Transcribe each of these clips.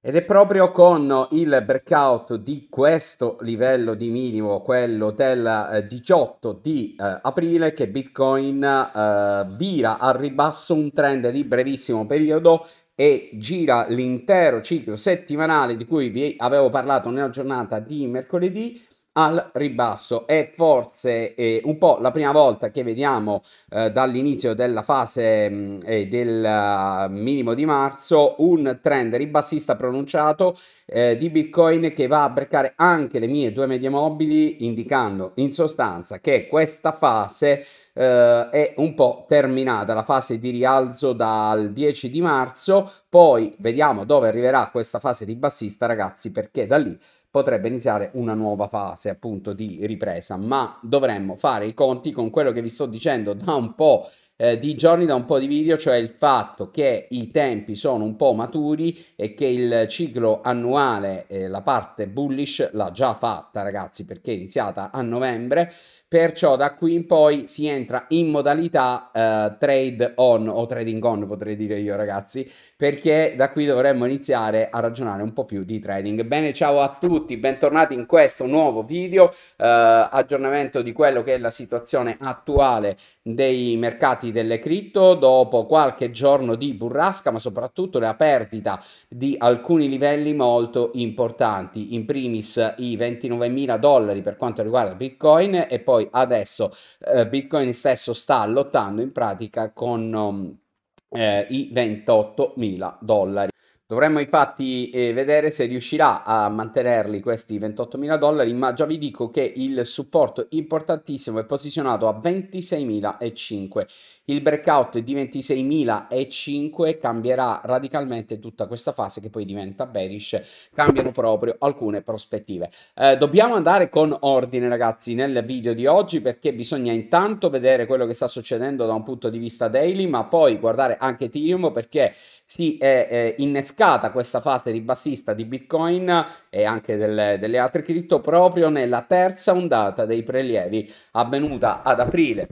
Ed è proprio con il breakout di questo livello di minimo, quello del 18 eh, di eh, aprile, che Bitcoin eh, vira al ribasso un trend di brevissimo periodo e gira l'intero ciclo settimanale di cui vi avevo parlato nella giornata di mercoledì al ribasso. È forse eh, un po' la prima volta che vediamo eh, dall'inizio della fase mh, mm, eh, del ah, minimo di marzo un trend ribassista pronunciato eh, di Bitcoin che va a breccare anche le mie due medie mobili, indicando in sostanza che questa fase eh, è un po' terminata la fase di rialzo dal 10 di marzo, poi vediamo dove arriverà questa fase di bassista ragazzi perché da lì potrebbe iniziare una nuova fase appunto di ripresa, ma dovremmo fare i conti con quello che vi sto dicendo da un po' eh, di giorni da un po' di video, cioè il fatto che i tempi sono un po' maturi e che il ciclo annuale, eh, la parte bullish, l'ha già fatta ragazzi perché è iniziata a novembre, perciò da qui in poi si entra in modalità eh, trade on o trading on potrei dire io ragazzi, perché da qui dovremmo iniziare a ragionare un po' più di trading. Bene, ciao a tutti, bentornati in questo nuovo video, eh, aggiornamento di quello che è la situazione attuale dei mercati rientrati delle cripto dopo qualche giorno di burrasca, ma soprattutto la perdita di alcuni livelli molto importanti, in primis i 29.000 dollari per quanto riguarda Bitcoin e poi adesso eh, Bitcoin stesso sta lottando in pratica con um, eh, i 28.000 dollari. Dovremmo infatti eh, vedere se riuscirà a mantenerli questi 28.000 dollari, ma già vi dico che il supporto importantissimo è posizionato a 26.005. Il breakout di 26.005 cambierà radicalmente tutta questa fase che poi diventa bearish, cambiano proprio alcune prospettive. Eh, dobbiamo andare con ordine ragazzi nel video di oggi perché bisogna intanto vedere quello che sta succedendo da un punto di vista daily, ma poi guardare anche Ethereum perché si è eh, innescato azzeccata questa fase ribassista di Bitcoin e anche delle, delle altre cripto proprio nella terza ondata dei prelievi avvenuta ad aprile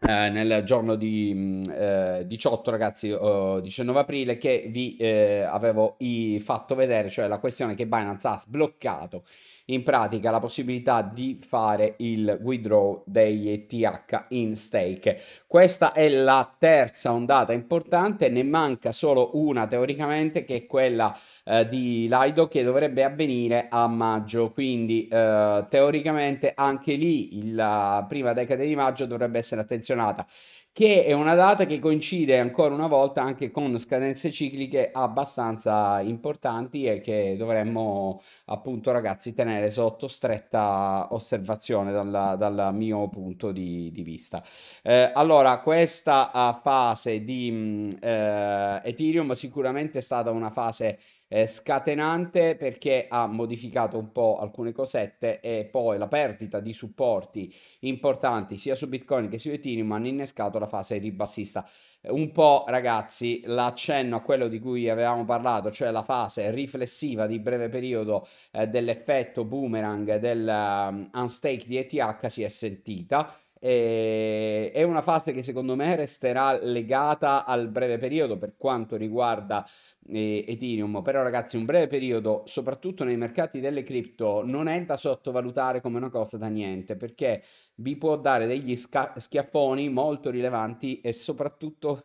eh, nel giorno di mm, eh, 18 ragazzi oh, 19 aprile che vi eh, avevo i, fatto vedere cioè la questione che Binance ha sbloccato in pratica la possibilità di fare il withdraw degli ETH in stake. Questa è la terza ondata importante, ne manca solo una teoricamente che è quella eh, di Lido che dovrebbe avvenire a maggio, quindi eh, teoricamente anche lì la prima decade di maggio dovrebbe essere attenzionata che è una data che coincide ancora una volta anche con scadenze cicliche abbastanza importanti e che dovremmo appunto ragazzi tenere sotto stretta osservazione dalla, dal mio punto di, di vista. Eh, allora, questa eh, fase di mm, eh, Ethereum sicuramente è stata una fase eh, scatenante perché ha modificato un po' alcune cosette e poi la perdita di supporti importanti sia su Bitcoin che su Ethereum hanno innescato la fase ribassista. Un po' ragazzi l'accenno a quello di cui avevamo parlato, cioè la fase riflessiva di breve periodo eh, dell'effetto boomerang del um, unstake di ETH si è sentita e ehm, è una fase che secondo me resterà legata al breve periodo per quanto riguarda eh, Ethereum, però ragazzi un breve periodo soprattutto nei mercati delle cripto non è da sottovalutare come una cosa da niente perché vi può dare degli sca- schiaffoni molto rilevanti e soprattutto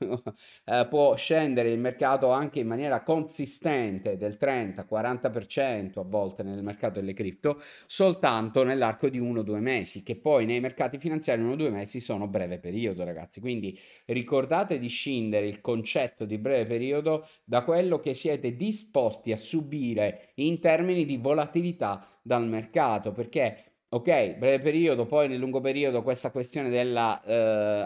eh, può scendere il mercato anche in maniera consistente del 30-40% a volte nel mercato delle cripto soltanto nell'arco di uno o due mesi che poi nei mercati finanziari almeno due mesi sono breve periodo, ragazzi. Quindi ricordate di scindere il concetto di breve periodo da quello che siete disposti a subire in termini di volatilità dal mercato, perché Ok, breve periodo, poi nel lungo periodo questa questione della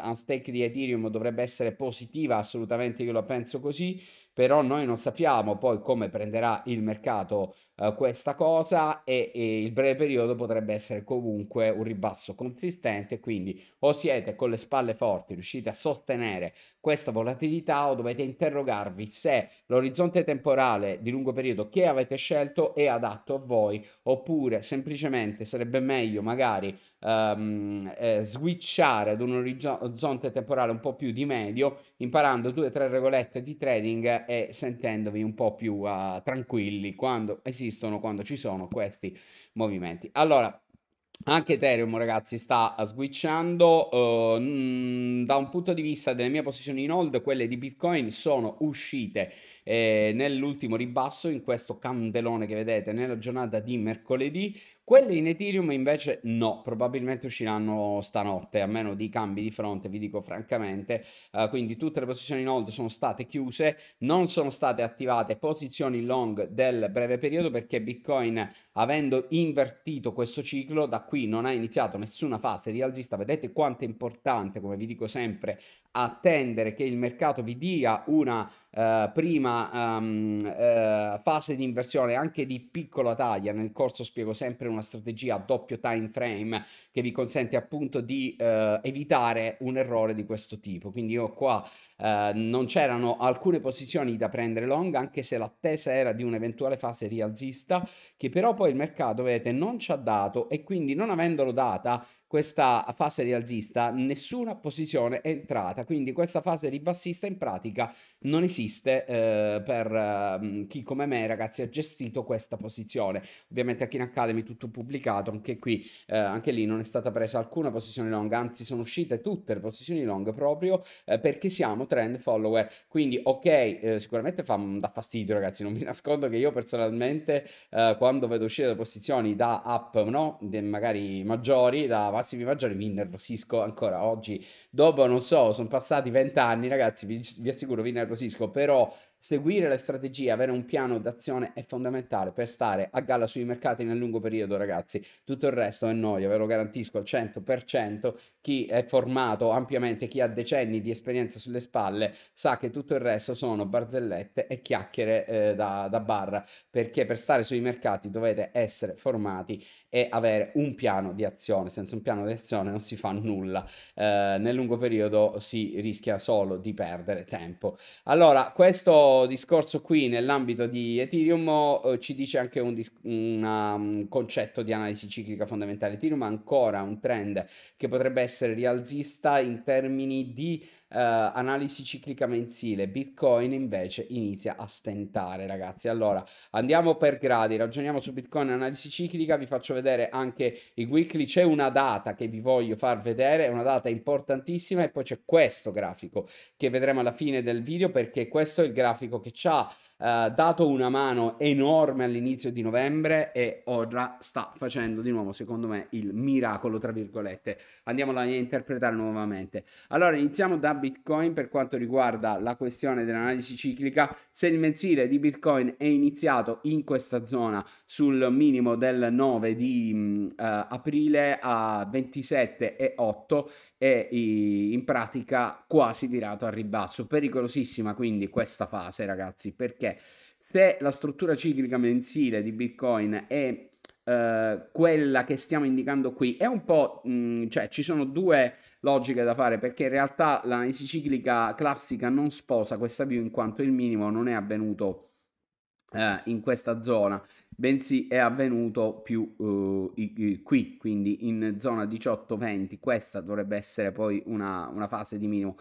uh, unstake di Ethereum dovrebbe essere positiva, assolutamente io la penso così, però noi non sappiamo poi come prenderà il mercato eh, questa cosa e, e, il breve periodo potrebbe essere comunque un ribasso consistente, quindi o siete con le spalle forti, riuscite a sostenere questa volatilità o dovete interrogarvi se l'orizzonte temporale di lungo periodo che avete scelto è adatto a voi oppure semplicemente sarebbe meglio magari um, eh, switchare ad un orizzonte temporale un po' più di medio, imparando due o tre regolette di trading e sentendovi un po' più uh, tranquilli quando esiste esistono quando ci sono questi movimenti. Allora, anche Ethereum, ragazzi, sta switchando. Uh, da un punto di vista delle mie posizioni in hold, quelle di Bitcoin sono uscite eh, nell'ultimo ribasso, in questo candelone che vedete, nella giornata di mercoledì. Quelle in Ethereum invece no, probabilmente usciranno stanotte, a meno di cambi di fronte, vi dico francamente. Uh, quindi tutte le posizioni in hold sono state chiuse, non sono state attivate posizioni long del breve periodo perché Bitcoin, avendo invertito questo ciclo, da qui non ha iniziato nessuna fase rialzista, vedete quanto è importante, come vi dico sempre, attendere che il mercato vi dia una eh, prima um, eh, fase di inversione anche di piccola taglia. Nel corso spiego sempre una strategia a doppio time frame che vi consente appunto di eh, evitare un errore di questo tipo. Quindi io qua eh, non c'erano alcune posizioni da prendere long, anche se l'attesa era di un'eventuale fase rialzista, che però poi il mercato, vedete, non ci ha dato e quindi non avendolo data questa fase rialzista nessuna posizione è entrata, quindi questa fase ribassista in pratica non esiste eh, per eh, chi come me ragazzi ha gestito questa posizione. Ovviamente a Kina Academy tutto pubblicato, anche qui, eh, anche lì non è stata presa alcuna posizione long anzi sono uscite tutte le posizioni long proprio eh, perché siamo trend follower, quindi ok, eh, sicuramente fa, mm, da fastidio ragazzi, non vi nascondo che io personalmente eh, quando vedo uscire le posizioni da up, no, De magari maggiori, da Massimi Maggiori mi innervosisco ancora oggi. Dopo, non so, sono passati vent'anni, ragazzi, vi, vi assicuro, vi innervosisco, però Seguire le strategie, avere un piano d'azione è fondamentale per stare a galla sui mercati nel lungo periodo, ragazzi. Tutto il resto è noia, ve lo garantisco al 100%. Chi è formato ampiamente, chi ha decenni di esperienza sulle spalle, sa che tutto il resto sono barzellette e chiacchiere eh, da, da barra, perché per stare sui mercati dovete essere formati e avere un piano di azione. Senza un piano di azione non si fa nulla. Eh, nel lungo periodo si rischia solo di perdere tempo. Allora, questo discorso qui nell'ambito di Ethereum eh, ci dice anche un, dis- una, un, mm, concetto di analisi ciclica fondamentale. Ethereum ha ancora un trend che potrebbe essere rialzista in termini di eh, analisi ciclica mensile, Bitcoin invece inizia a stentare ragazzi. Allora andiamo per gradi, ragioniamo su Bitcoin, analisi ciclica, vi faccio vedere anche i weekly, c'è una data che vi voglio far vedere, è una data importantissima e poi c'è questo grafico che vedremo alla fine del video perché questo è il grafico che ha eh, dato una mano enorme all'inizio di novembre e ora sta facendo di nuovo, secondo me, il miracolo, tra virgolette. Andiamola a interpretare nuovamente. Allora, iniziamo da Bitcoin per quanto riguarda la questione dell'analisi ciclica. Se il mensile di Bitcoin è iniziato in questa zona sul minimo del 9 di mh, mm, eh, aprile a 27 e 8 e in pratica quasi tirato al ribasso. Pericolosissima quindi questa fase, ragazzi, perché perché se la struttura ciclica mensile di Bitcoin è Uh, quella che stiamo indicando qui è un po', mh, mm, cioè ci sono due logiche da fare perché in realtà l'analisi ciclica classica non sposa questa view in quanto il minimo non è avvenuto uh, in questa zona, bensì è avvenuto più uh, i, i, qui, quindi in zona 18-20, questa dovrebbe essere poi una, una fase di minimo.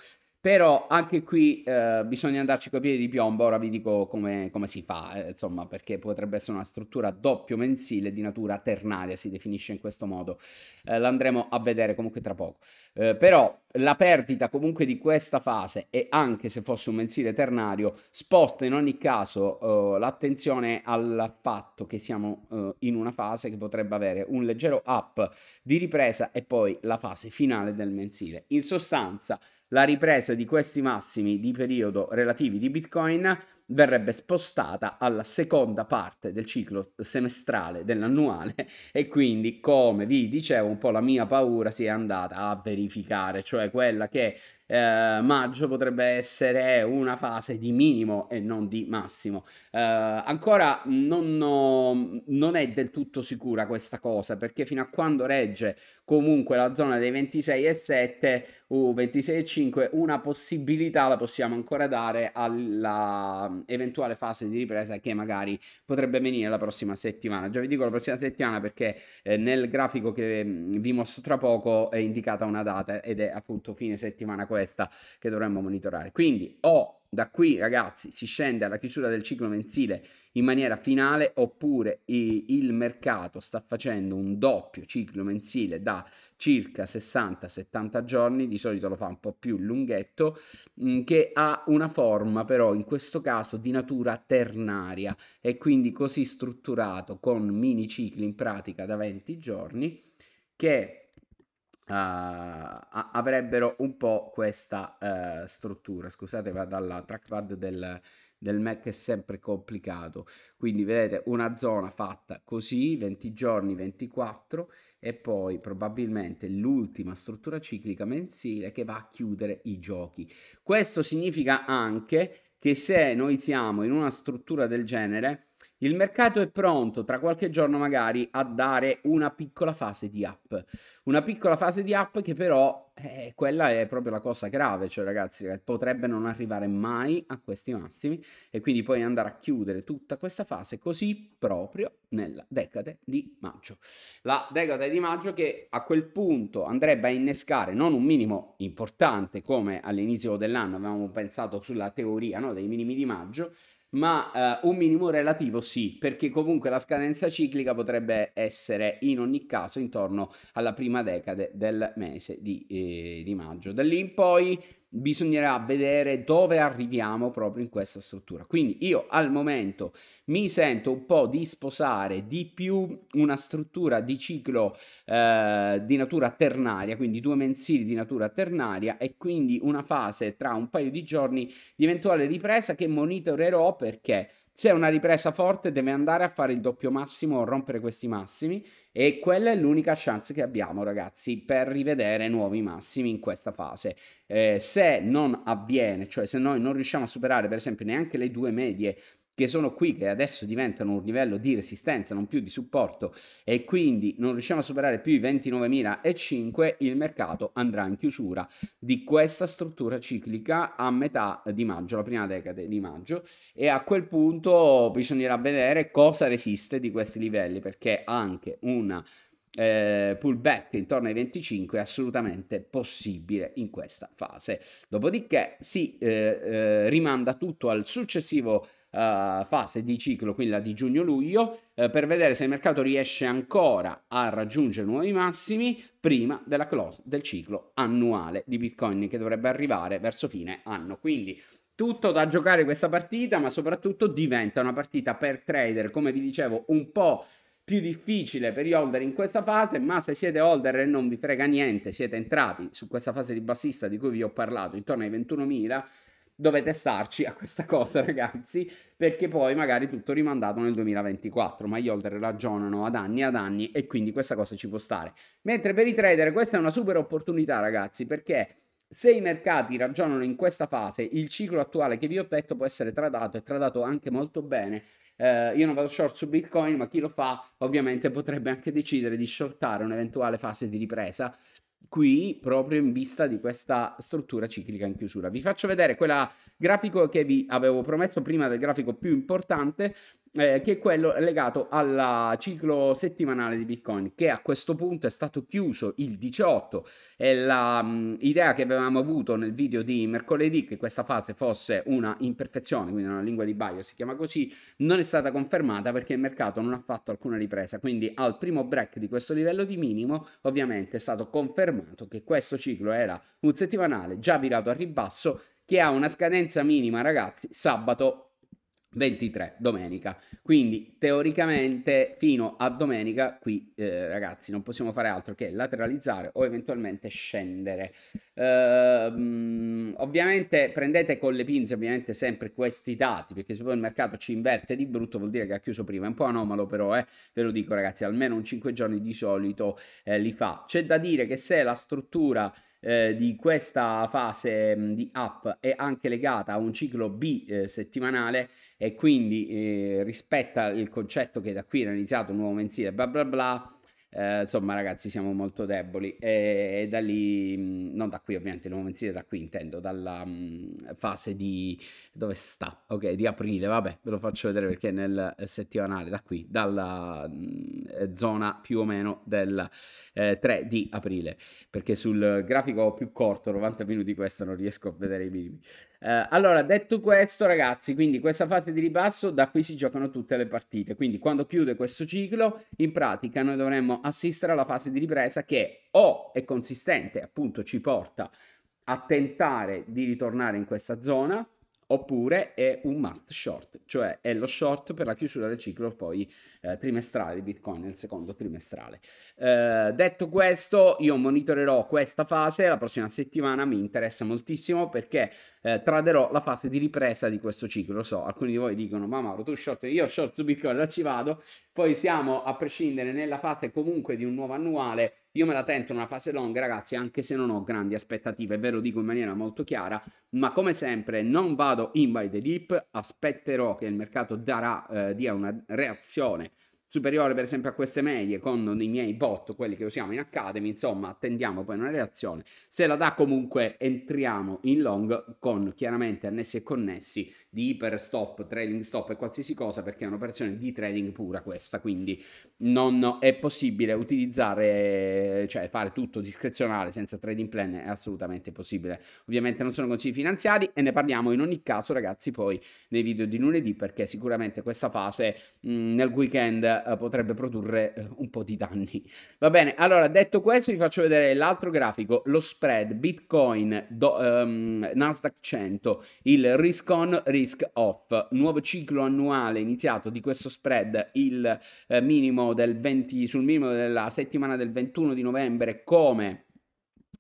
Però anche qui eh, bisogna andarci coi piedi di piombo, ora vi dico come, come si fa, eh, insomma, perché potrebbe essere una struttura doppio mensile di natura ternaria, si definisce in questo modo. Eh, l'andremo a vedere comunque tra poco. Eh, però la perdita comunque di questa fase, e anche se fosse un mensile ternario, sposta in ogni caso eh, l'attenzione al fatto che siamo eh, in una fase che potrebbe avere un leggero up di ripresa e poi la fase finale del mensile. In sostanza la ripresa di questi massimi di periodo relativi di Bitcoin verrebbe spostata alla seconda parte del ciclo semestrale dell'annuale e quindi, come vi dicevo, un po' la mia paura si è andata a verificare, cioè quella che eh, maggio potrebbe essere una fase di minimo e non di massimo. Eh, ancora non, no, non, è del tutto sicura questa cosa perché fino a quando regge comunque la zona dei 26 26,7 o uh, 26,5 una possibilità la possiamo ancora dare alla, eventuale fase di ripresa che magari potrebbe venire la prossima settimana. Già vi dico la prossima settimana perché eh, nel grafico che mm, vi mostro tra poco è indicata una data ed è appunto fine settimana questa che dovremmo monitorare. Quindi o da qui ragazzi si scende alla chiusura del ciclo mensile in maniera finale oppure il mercato sta facendo un doppio ciclo mensile da circa 60-70 giorni, di solito lo fa un po' più lunghetto, mm, che ha una forma però in questo caso di natura ternaria e quindi così strutturato con mini cicli in pratica da 20 giorni che Uh, avrebbero un po' questa uh, struttura. Scusate, va dalla trackpad del, del Mac è sempre complicato. Quindi vedete una zona fatta così, 20 giorni, 24 e poi probabilmente l'ultima struttura ciclica mensile che va a chiudere i giochi. Questo significa anche che se noi siamo in una struttura del genere, il mercato è pronto tra qualche giorno magari a dare una piccola fase di up. Una piccola fase di up che però eh, quella è proprio la cosa grave, cioè ragazzi eh, potrebbe non arrivare mai a questi massimi e quindi poi andare a chiudere tutta questa fase così proprio nella decade di maggio. La decade di maggio che a quel punto andrebbe a innescare non un minimo importante come all'inizio dell'anno avevamo pensato sulla teoria no, dei minimi di maggio, ma eh, un minimo relativo sì, perché comunque la scadenza ciclica potrebbe essere in ogni caso intorno alla prima decade del mese di, eh, di maggio. Da lì in poi bisognerà vedere dove arriviamo proprio in questa struttura. Quindi io al momento mi sento un po' di sposare di più una struttura di ciclo eh, di natura ternaria, quindi due mensili di natura ternaria e quindi una fase tra un paio di giorni di eventuale ripresa che monitorerò perché se è una ripresa forte deve andare a fare il doppio massimo o rompere questi massimi e quella è l'unica chance che abbiamo ragazzi per rivedere nuovi massimi in questa fase. Eh, se non avviene, cioè se noi non riusciamo a superare per esempio neanche le due medie che sono qui, che adesso diventano un livello di resistenza, non più di supporto, e quindi non riusciamo a superare più i 29.005, il mercato andrà in chiusura di questa struttura ciclica a metà di maggio, la prima decade di maggio, e a quel punto bisognerà vedere cosa resiste di questi livelli, perché anche una eh, pullback intorno ai 25 è assolutamente possibile in questa fase. Dopodiché si eh, eh, rimanda tutto al successivo eh, fase di ciclo, quella di giugno-luglio, eh, per vedere se il mercato riesce ancora a raggiungere nuovi massimi prima della close del ciclo annuale di Bitcoin che dovrebbe arrivare verso fine anno. Quindi tutto da giocare questa partita, ma soprattutto diventa una partita per trader, come vi dicevo, un po' più difficile per gli holder in questa fase, ma se siete holder e non vi frega niente, siete entrati su questa fase di bassista di cui vi ho parlato, intorno ai 21.000, dovete starci a questa cosa ragazzi, perché poi magari tutto rimandato nel 2024, ma gli holder ragionano ad anni e ad anni e quindi questa cosa ci può stare. Mentre per i trader questa è una super opportunità ragazzi, perché... Se i mercati ragionano in questa fase, il ciclo attuale che vi ho detto può essere tradato e tradato anche molto bene eh, io non vado short su Bitcoin, ma chi lo fa ovviamente potrebbe anche decidere di shortare un'eventuale fase di ripresa qui proprio in vista di questa struttura ciclica in chiusura. Vi faccio vedere quella grafico che vi avevo promesso prima del grafico più importante eh, che è quello legato al ciclo settimanale di Bitcoin, che a questo punto è stato chiuso il 18. E l'idea che avevamo avuto nel video di mercoledì, che questa fase fosse una imperfezione, quindi una lingua di Bayer si chiama così, non è stata confermata perché il mercato non ha fatto alcuna ripresa. Quindi al primo break di questo livello di minimo, ovviamente è stato confermato che questo ciclo era un settimanale già virato a ribasso che ha una scadenza minima, ragazzi, sabato 23 domenica quindi teoricamente fino a domenica qui eh, ragazzi non possiamo fare altro che lateralizzare o eventualmente scendere uh, ovviamente prendete con le pinze ovviamente sempre questi dati perché se poi il mercato ci inverte di brutto vuol dire che ha chiuso prima è un po' anomalo però eh, ve lo dico ragazzi almeno un 5 giorni di solito eh, li fa c'è da dire che se la struttura eh, di questa fase mh, mm, di up è anche legata a un ciclo B eh, settimanale e quindi eh, rispetta il concetto che da qui era iniziato un nuovo mensile bla bla bla eh, insomma, ragazzi, siamo molto deboli. E, e, da lì, mm, non da qui, ovviamente, non mensile da qui, intendo, dalla mh, mm, fase di dove sta? Ok, di aprile. Vabbè, ve lo faccio vedere perché nel eh, settimanale da qui, dalla mh, mm, eh, zona più o meno del eh, 3 di aprile. Perché sul grafico più corto, 90 minuti, questo non riesco a vedere i minimi. Eh, allora, detto questo, ragazzi, quindi questa fase di ribasso da qui si giocano tutte le partite. Quindi, quando chiude questo ciclo, in pratica noi dovremmo assistere alla fase di ripresa che o è consistente, appunto, ci porta a tentare di ritornare in questa zona oppure è un must short, cioè è lo short per la chiusura del ciclo poi eh, trimestrale di Bitcoin nel secondo trimestrale. Eh, detto questo, io monitorerò questa fase, la prossima settimana mi interessa moltissimo perché eh, traderò la fase di ripresa di questo ciclo. Lo so, alcuni di voi dicono "Ma Mauro, tu short, io short su Bitcoin, non ci vado". Poi siamo a prescindere nella fase comunque di un nuovo annuale io me la tento una fase long, ragazzi, anche se non ho grandi aspettative, ve lo dico in maniera molto chiara, ma come sempre non vado in by the dip aspetterò che il mercato darà, eh, dia una reazione superiore per esempio a queste medie con i miei bot, quelli che usiamo in Academy, insomma attendiamo poi una reazione, se la dà comunque entriamo in long con chiaramente annessi e connessi di iper stop, trading stop e qualsiasi cosa perché è un'operazione di trading pura questa, quindi non è possibile utilizzare, cioè fare tutto discrezionale senza trading plan è assolutamente possibile. Ovviamente non sono consigli finanziari e ne parliamo in ogni caso ragazzi poi nei video di lunedì perché sicuramente questa fase mh, mm, nel weekend eh, potrebbe produrre eh, un po' di danni. Va bene, allora detto questo vi faccio vedere l'altro grafico, lo spread Bitcoin, do, um, Nasdaq 100, il risk on risk risk off, nuovo ciclo annuale iniziato di questo spread il, eh, minimo del 20, sul minimo della settimana del 21 di novembre come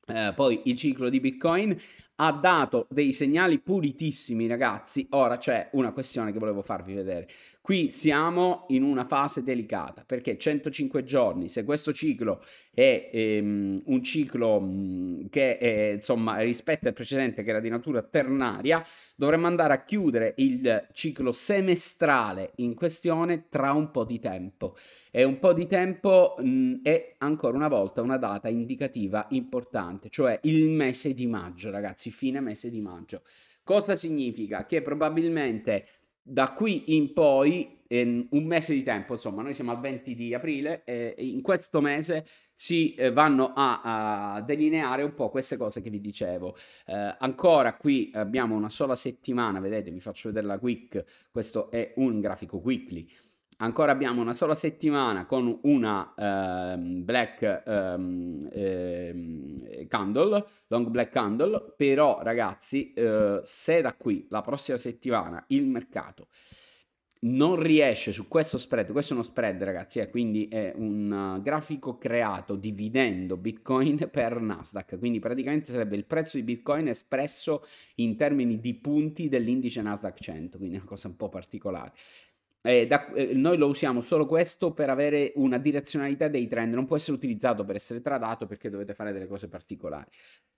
eh, poi il ciclo di Bitcoin ha dato dei segnali pulitissimi, ragazzi. Ora c'è una questione che volevo farvi vedere. Qui siamo in una fase delicata perché 105 giorni, se questo ciclo è ehm, un ciclo mh, mm, che è, insomma rispetta il precedente che era di natura ternaria, dovremmo andare a chiudere il ciclo semestrale in questione tra un po' di tempo. E un po' di tempo mh, mm, è ancora una volta una data indicativa importante, cioè il mese di maggio, ragazzi ragazzi fine mese di maggio. Cosa significa? Che probabilmente da qui in poi, in ehm, un mese di tempo, insomma, noi siamo al 20 di aprile e eh, in questo mese si eh, vanno a, a delineare un po' queste cose che vi dicevo. Eh, ancora qui abbiamo una sola settimana, vedete, vi faccio vedere la quick, questo è un grafico quickly ancora abbiamo una sola settimana con una ehm, black ehm, ehm candle, long black candle, però ragazzi, eh, se da qui la prossima settimana il mercato non riesce su questo spread, questo è uno spread ragazzi, eh, quindi è un grafico creato dividendo Bitcoin per Nasdaq, quindi praticamente sarebbe il prezzo di Bitcoin espresso in termini di punti dell'indice Nasdaq 100, quindi è una cosa un po' particolare eh, da, eh, noi lo usiamo solo questo per avere una direzionalità dei trend, non può essere utilizzato per essere tradato perché dovete fare delle cose particolari.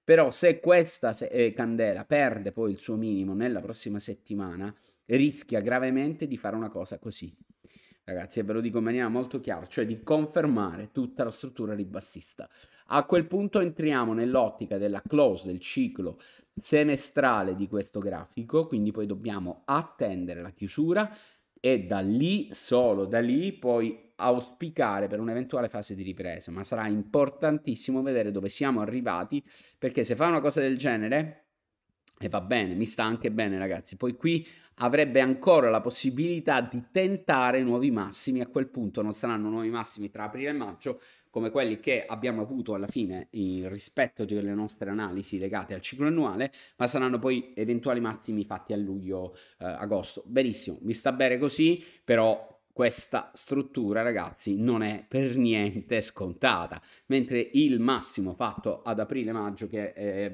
Però se questa se, eh, candela perde poi il suo minimo nella prossima settimana, rischia gravemente di fare una cosa così. Ragazzi, e ve lo dico in maniera molto chiara, cioè di confermare tutta la struttura ribassista. A quel punto entriamo nell'ottica della close del ciclo semestrale di questo grafico, quindi poi dobbiamo attendere la chiusura e da lì, solo da lì, poi auspicare per un'eventuale fase di ripresa, ma sarà importantissimo vedere dove siamo arrivati perché se fa una cosa del genere e va bene, mi sta anche bene ragazzi. Poi qui avrebbe ancora la possibilità di tentare nuovi massimi. A quel punto non saranno nuovi massimi tra aprile e maggio, come quelli che abbiamo avuto alla fine in rispetto delle nostre analisi legate al ciclo annuale, ma saranno poi eventuali massimi fatti a luglio-agosto. Eh, Benissimo, mi sta bene così, però questa struttura, ragazzi, non è per niente scontata. Mentre il massimo fatto ad aprile-maggio che eh,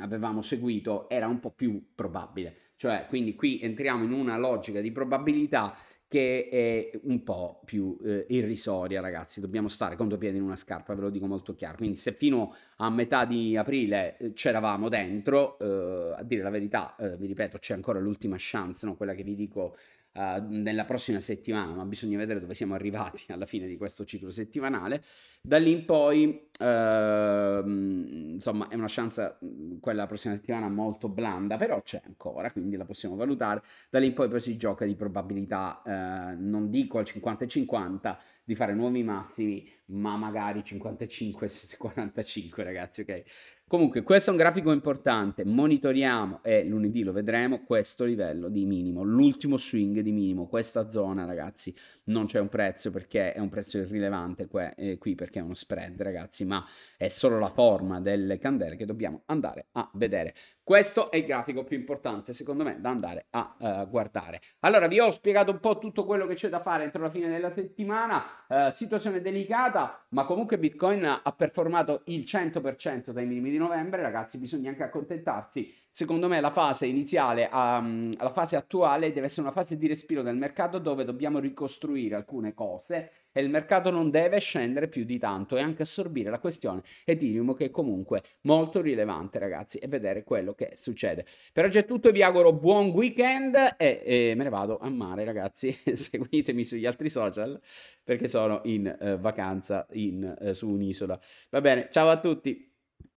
avevamo seguito era un po' più probabile. Cioè, quindi qui entriamo in una logica di probabilità che è un po' più eh, irrisoria, ragazzi. Dobbiamo stare con due piedi in una scarpa, ve lo dico molto chiaro. Quindi, se fino a metà di aprile eh, c'eravamo dentro, eh, a dire la verità, eh, vi ripeto, c'è ancora l'ultima chance, no? quella che vi dico uh, nella prossima settimana, ma bisogna vedere dove siamo arrivati alla fine di questo ciclo settimanale. Da lì in poi Ehm, insomma, è una chance mhmm, quella prossima settimana molto blanda, però c'è ancora, quindi la possiamo valutare. Da lì in poi, poi si gioca di probabilità, uh, non dico al 50 50 di fare nuovi massimi, ma magari 55 45, ragazzi, ok? Comunque, questo è un grafico importante, monitoriamo e lunedì lo vedremo questo livello di minimo, l'ultimo swing di minimo, questa zona, ragazzi, non c'è un prezzo perché è un prezzo irrilevante qua, eh, qui perché è uno spread, ragazzi, ma è solo la forma delle candele che dobbiamo andare a vedere. Questo è il grafico più importante secondo me da andare a uh, guardare. Allora vi ho spiegato un po' tutto quello che c'è da fare entro la fine della settimana, uh, situazione delicata, ma comunque Bitcoin ha performato il 100% dai minimi di novembre, ragazzi bisogna anche accontentarsi. Secondo me la fase iniziale, um, la fase attuale deve essere una fase di respiro del mercato dove dobbiamo ricostruire alcune cose e il mercato non deve scendere più di tanto e anche assorbire la questione Ethereum che è comunque molto rilevante ragazzi e vedere quello che succede. Per oggi è tutto, vi auguro buon weekend e, e me ne vado a mare ragazzi, seguitemi sugli altri social perché sono in eh, vacanza in, eh, su un'isola. Va bene, ciao a tutti!